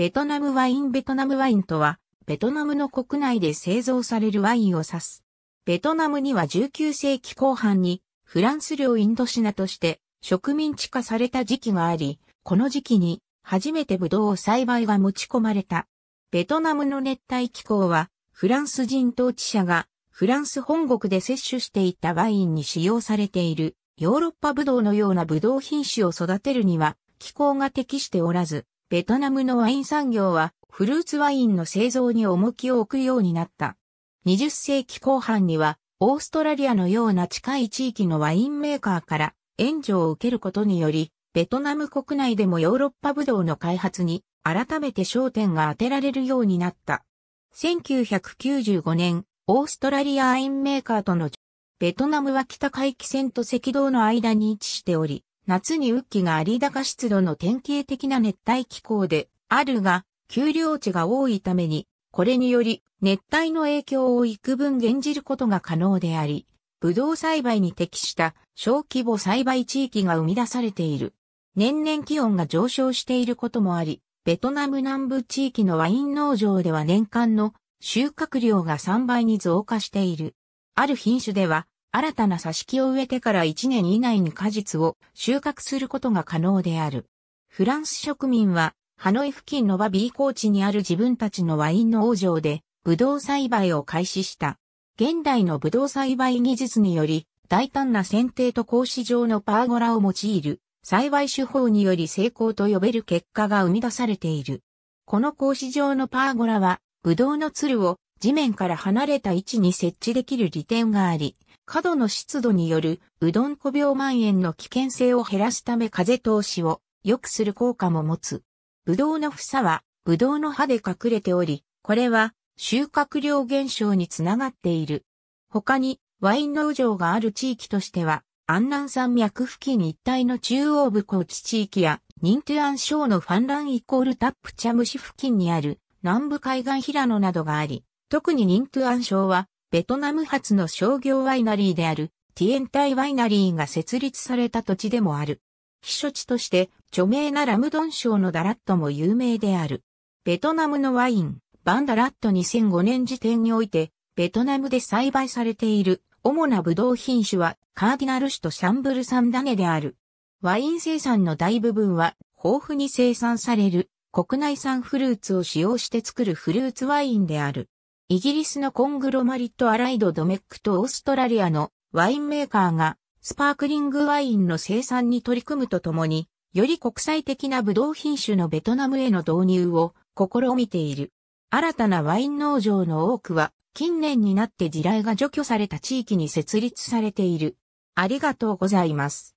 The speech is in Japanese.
ベトナムワインベトナムワインとは、ベトナムの国内で製造されるワインを指す。ベトナムには19世紀後半に、フランス領インドシナとして植民地化された時期があり、この時期に初めてブドウ栽培が持ち込まれた。ベトナムの熱帯気候は、フランス人統治者がフランス本国で摂取していたワインに使用されているヨーロッパブドウのようなブドウ品種を育てるには気候が適しておらず、ベトナムのワイン産業はフルーツワインの製造に重きを置くようになった。20世紀後半にはオーストラリアのような近い地域のワインメーカーから援助を受けることにより、ベトナム国内でもヨーロッパブドウの開発に改めて焦点が当てられるようになった。1995年、オーストラリアワインメーカーとのベトナムは北回帰線と赤道の間に位置しており、夏に雨季が有高湿度の典型的な熱帯気候であるが、丘陵地が多いために、これにより熱帯の影響を幾分減じることが可能であり、ブドウ栽培に適した小規模栽培地域が生み出されている。年々気温が上昇していることもあり、ベトナム南部地域のワイン農場では年間の収穫量が3倍に増加している。ある品種では新たな挿し木を植えてから1年以内に果実を収穫することが可能である。フランス植民は、ハノイ付近のバビー高地にある自分たちのワイン農場で、ブドウ栽培を開始した。現代のブドウ栽培技術により、大胆な剪定と格子状のパーゴラを用いる、栽培手法により成功と呼べる結果が生み出されている。この格子状のパーゴラは、ブドウのツルを地面から離れた位置に設置できる利点があり、過度の湿度によるうどんこ病蔓延の危険性を減らすため風通しを良くする効果も持つ。ぶどうの房はぶどうの葉で隠れており、これは収穫量減少につながっている。他にワイン農場がある地域としては、安南山脈付近一帯の中央部高地地域や、ニントゥアン省のファンランイコールタップチャム市付近にある南部海岸平野などがあり、特にニントゥアン省はベトナム発の商業ワイナリーであるティエンタイワイナリーが設立された土地でもある。避暑地として著名なラムドン賞のダラットも有名である。ベトナムのワイン、バンダラット2005年時点において、ベトナムで栽培されている主なブドウ品種はカーディナル種とシャンブルサンダネである。ワイン生産の大部分は豊富に生産される国内産フルーツを使用して作るフルーツワインである。イギリスのコングロマリットアライドドメックとオーストラリアのワインメーカーがスパークリングワインの生産に取り組むとともに、より国際的なブドウ品種のベトナムへの導入を試みている。新たなワイン農場の多くは近年になって地雷が除去された地域に設立されている。ありがとうございます。